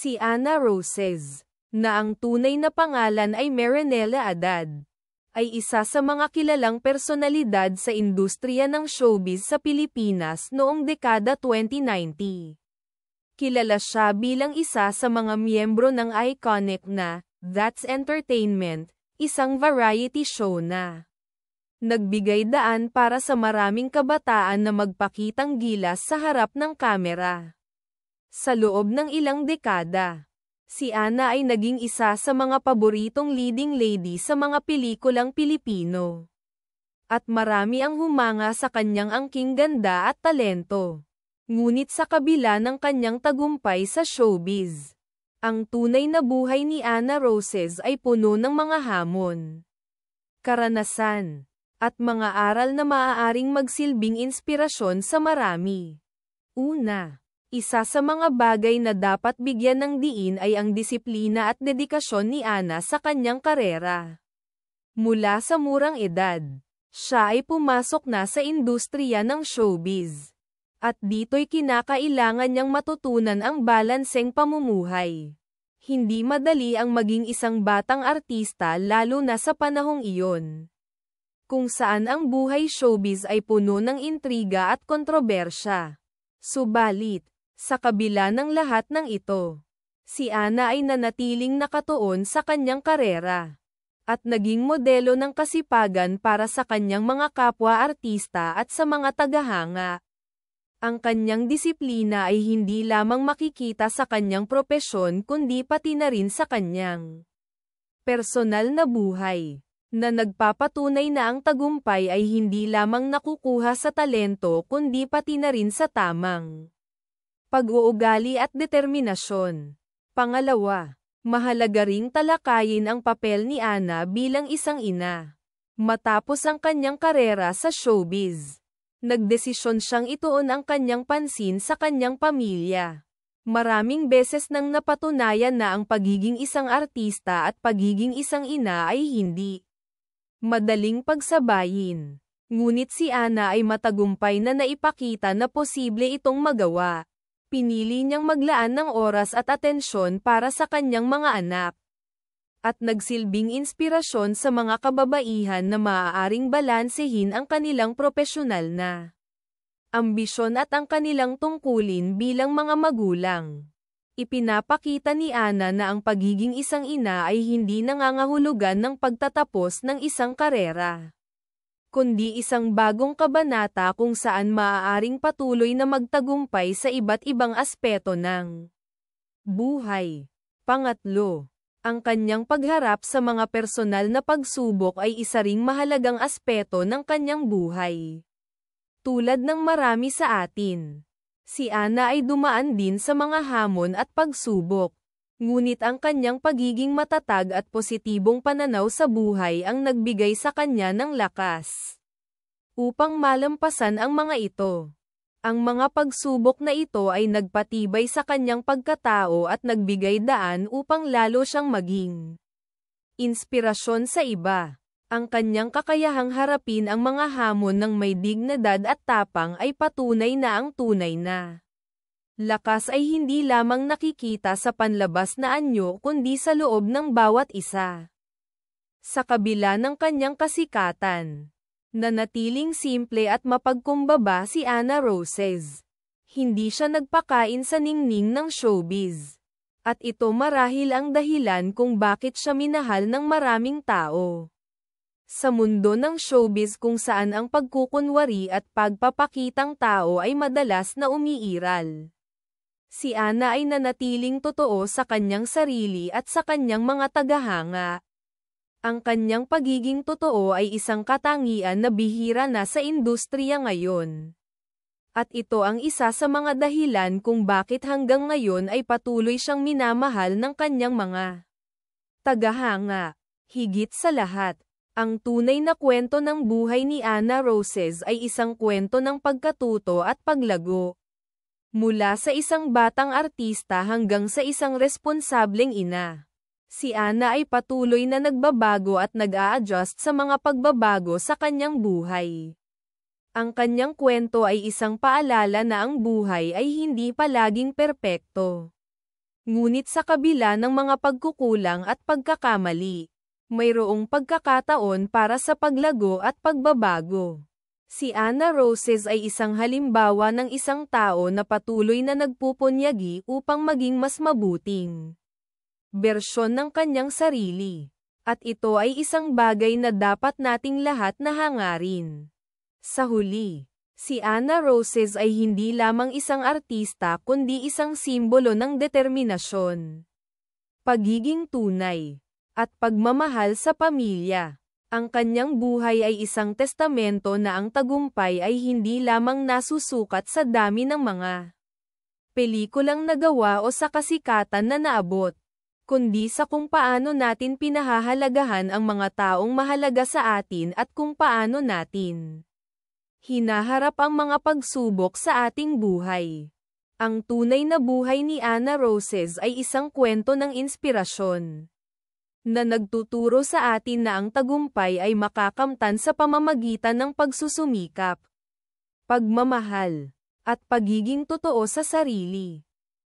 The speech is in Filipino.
si Ana Roses, na ang tunay na pangalan ay Marinela Adad, ay isa sa mga kilalang personalidad sa industriya ng showbiz sa Pilipinas noong dekada 2090. Kilala siya bilang isa sa mga miyembro ng iconic na That's Entertainment, isang variety show na nagbigay daan para sa maraming kabataan na magpakitang gilas sa harap ng kamera. Sa loob ng ilang dekada, si Ana ay naging isa sa mga paboritong leading lady sa mga pelikulang Pilipino. At marami ang humanga sa kanyang angking ganda at talento. Ngunit sa kabila ng kanyang tagumpay sa showbiz, ang tunay na buhay ni Ana Roses ay puno ng mga hamon, karanasan, at mga aral na maaaring magsilbing inspirasyon sa marami. Una, isa sa mga bagay na dapat bigyan ng diin ay ang disiplina at dedikasyon ni Ana sa kanyang karera. Mula sa murang edad, siya ay pumasok na sa industriya ng showbiz. At dito'y kinakailangan niyang matutunan ang balanseng pamumuhay. Hindi madali ang maging isang batang artista lalo na sa panahong iyon. Kung saan ang buhay showbiz ay puno ng intriga at kontrobersya. Subalit, sa kabila ng lahat ng ito, si Ana ay nanatiling nakatuon sa kanyang karera at naging modelo ng kasipagan para sa kanyang mga kapwa-artista at sa mga tagahanga. Ang kanyang disiplina ay hindi lamang makikita sa kanyang propesyon kundi pati na rin sa kanyang personal na buhay na nagpapatunay na ang tagumpay ay hindi lamang nakukuha sa talento kundi pati na rin sa tamang pag-uugali at determinasyon. Pangalawa, mahalaga ring talakayin ang papel ni Ana bilang isang ina. Matapos ang kanyang karera sa showbiz, nagdesisyon siyang ituon ang kanyang pansin sa kanyang pamilya. Maraming beses nang napatunayan na ang pagiging isang artista at pagiging isang ina ay hindi madaling pagsabayin. Ngunit si Ana ay matagumpay na naipakita na posible itong magawa pinili niyang maglaan ng oras at atensyon para sa kanyang mga anak. At nagsilbing inspirasyon sa mga kababaihan na maaaring balansehin ang kanilang profesional na ambisyon at ang kanilang tungkulin bilang mga magulang. Ipinapakita ni Ana na ang pagiging isang ina ay hindi nangangahulugan ng pagtatapos ng isang karera kundi isang bagong kabanata kung saan maaaring patuloy na magtagumpay sa iba't ibang aspeto ng buhay. Pangatlo, ang kanyang pagharap sa mga personal na pagsubok ay isa ring mahalagang aspeto ng kanyang buhay. Tulad ng marami sa atin, si Ana ay dumaan din sa mga hamon at pagsubok ngunit ang kanyang pagiging matatag at positibong pananaw sa buhay ang nagbigay sa kanya ng lakas upang malampasan ang mga ito. Ang mga pagsubok na ito ay nagpatibay sa kanyang pagkatao at nagbigay daan upang lalo siyang maging inspirasyon sa iba. Ang kanyang kakayahang harapin ang mga hamon ng may dignidad at tapang ay patunay na ang tunay na Lakas ay hindi lamang nakikita sa panlabas na anyo kundi sa loob ng bawat isa. Sa kabila ng kanyang kasikatan, nanatiling simple at mapagkumbaba si Ana Roses. Hindi siya nagpakain sa ningning ng showbiz. At ito marahil ang dahilan kung bakit siya minahal ng maraming tao. Sa mundo ng showbiz kung saan ang pagkukunwari at pagpapakitang tao ay madalas na umiiral si Ana ay nanatiling totoo sa kanyang sarili at sa kanyang mga tagahanga. Ang kanyang pagiging totoo ay isang katangian na bihira na sa industriya ngayon. At ito ang isa sa mga dahilan kung bakit hanggang ngayon ay patuloy siyang minamahal ng kanyang mga tagahanga. Higit sa lahat, ang tunay na kwento ng buhay ni Anna Roses ay isang kwento ng pagkatuto at paglago. Mula sa isang batang artista hanggang sa isang responsableng ina. Si Ana ay patuloy na nagbabago at nag-a-adjust sa mga pagbabago sa kanyang buhay. Ang kanyang kwento ay isang paalala na ang buhay ay hindi palaging perpekto. Ngunit sa kabila ng mga pagkukulang at pagkakamali, mayroong pagkakataon para sa paglago at pagbabago. Si Anna Roses ay isang halimbawa ng isang tao na patuloy na nagpupunyagi upang maging mas mabuting bersyon ng kanyang sarili. At ito ay isang bagay na dapat nating lahat na hangarin. Sa huli, si Anna Roses ay hindi lamang isang artista kundi isang simbolo ng determinasyon, pagiging tunay, at pagmamahal sa pamilya. Ang kanyang buhay ay isang testamento na ang tagumpay ay hindi lamang nasusukat sa dami ng mga pelikulang nagawa o sa kasikatan na naabot, kundi sa kung paano natin pinahahalagahan ang mga taong mahalaga sa atin at kung paano natin hinaharap ang mga pagsubok sa ating buhay. Ang tunay na buhay ni Anna Roses ay isang kwento ng inspirasyon na nagtuturo sa atin na ang tagumpay ay makakamtan sa pamamagitan ng pagsusumikap, pagmamahal, at pagiging totoo sa sarili.